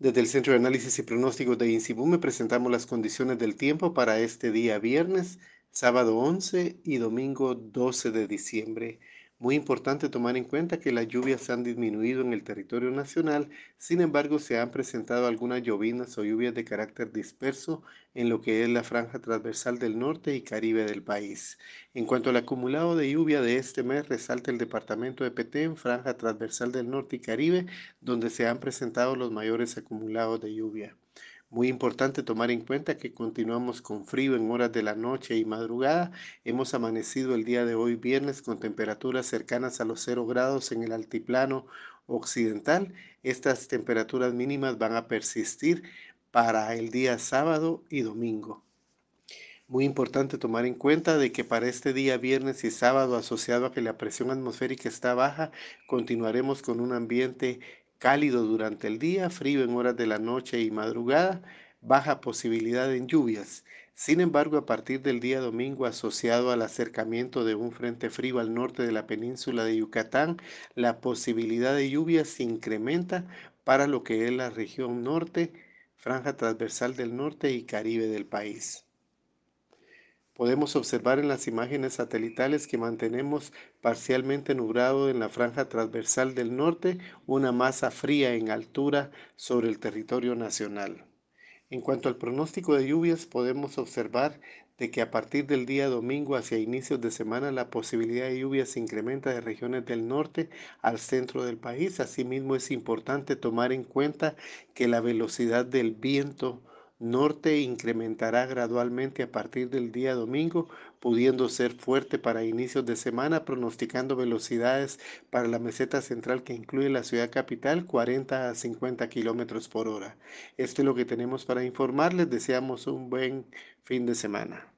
Desde el Centro de Análisis y Pronóstico de me presentamos las condiciones del tiempo para este día viernes, sábado 11 y domingo 12 de diciembre. Muy importante tomar en cuenta que las lluvias han disminuido en el territorio nacional, sin embargo se han presentado algunas llovinas o lluvias de carácter disperso en lo que es la franja transversal del norte y caribe del país. En cuanto al acumulado de lluvia de este mes, resalta el departamento de Petén, franja transversal del norte y caribe, donde se han presentado los mayores acumulados de lluvia. Muy importante tomar en cuenta que continuamos con frío en horas de la noche y madrugada. Hemos amanecido el día de hoy viernes con temperaturas cercanas a los 0 grados en el altiplano occidental. Estas temperaturas mínimas van a persistir para el día sábado y domingo. Muy importante tomar en cuenta de que para este día viernes y sábado asociado a que la presión atmosférica está baja, continuaremos con un ambiente cálido durante el día, frío en horas de la noche y madrugada, baja posibilidad en lluvias. Sin embargo, a partir del día domingo, asociado al acercamiento de un frente frío al norte de la península de Yucatán, la posibilidad de lluvias se incrementa para lo que es la región norte, franja transversal del norte y Caribe del país podemos observar en las imágenes satelitales que mantenemos parcialmente nublado en la franja transversal del norte una masa fría en altura sobre el territorio nacional. En cuanto al pronóstico de lluvias, podemos observar de que a partir del día domingo hacia inicios de semana la posibilidad de lluvias se incrementa de regiones del norte al centro del país. Asimismo, es importante tomar en cuenta que la velocidad del viento norte incrementará gradualmente a partir del día domingo, pudiendo ser fuerte para inicios de semana, pronosticando velocidades para la meseta central que incluye la ciudad capital 40 a 50 kilómetros por hora. Esto es lo que tenemos para informarles. Deseamos un buen fin de semana.